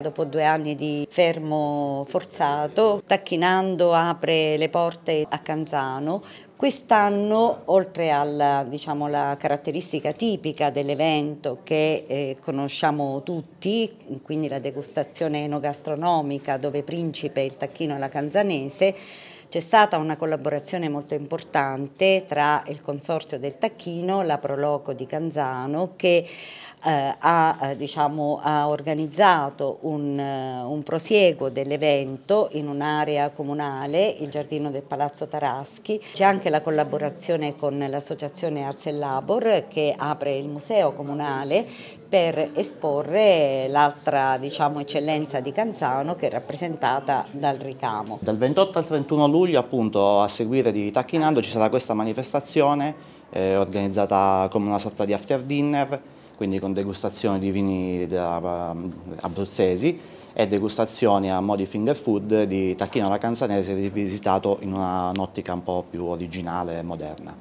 Dopo due anni di fermo forzato, Tacchinando apre le porte a Canzano. Quest'anno, oltre alla diciamo, caratteristica tipica dell'evento che eh, conosciamo tutti, quindi la degustazione enogastronomica dove principe il tacchino alla canzanese, c'è stata una collaborazione molto importante tra il Consorzio del Tacchino, la Proloco di Canzano che eh, ha, eh, diciamo, ha, organizzato un, eh, un prosieguo dell'evento in un'area comunale, il giardino del Palazzo Taraschi. C'è anche la collaborazione con l'associazione Arts Labor che apre il museo comunale per esporre l'altra diciamo, eccellenza di Canzano che è rappresentata dal ricamo. Dal 28 al 31 luglio luglio appunto a seguire di Tacchinando ci sarà questa manifestazione eh, organizzata come una sorta di after dinner, quindi con degustazioni di vini da, eh, abruzzesi e degustazioni a modi finger food di Tacchino alla Canzanese rivisitato in un'ottica un po' più originale e moderna.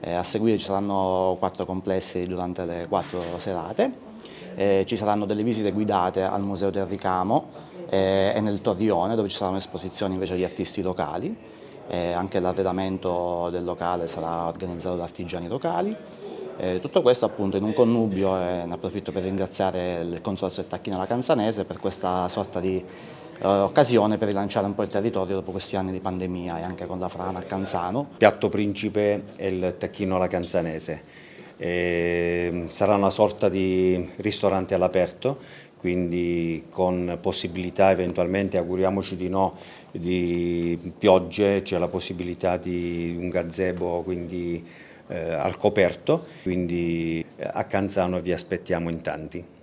Eh, a seguire ci saranno quattro complessi durante le quattro serate, eh, ci saranno delle visite guidate al Museo del Ricamo, eh, e nel Torrione dove ci saranno esposizioni invece di artisti locali, eh, anche l'arredamento del locale sarà organizzato da artigiani locali. Eh, tutto questo appunto in un connubio, e eh, ne approfitto per ringraziare il Consorzio del Tacchino alla Canzanese per questa sorta di eh, occasione per rilanciare un po' il territorio dopo questi anni di pandemia e anche con la frana a Canzano. Il Piatto principe è il tacchino alla canzanese, e ehm, sarà una sorta di ristorante all'aperto quindi con possibilità eventualmente, auguriamoci di no, di piogge, c'è la possibilità di un gazebo quindi, eh, al coperto, quindi eh, a Canzano vi aspettiamo in tanti.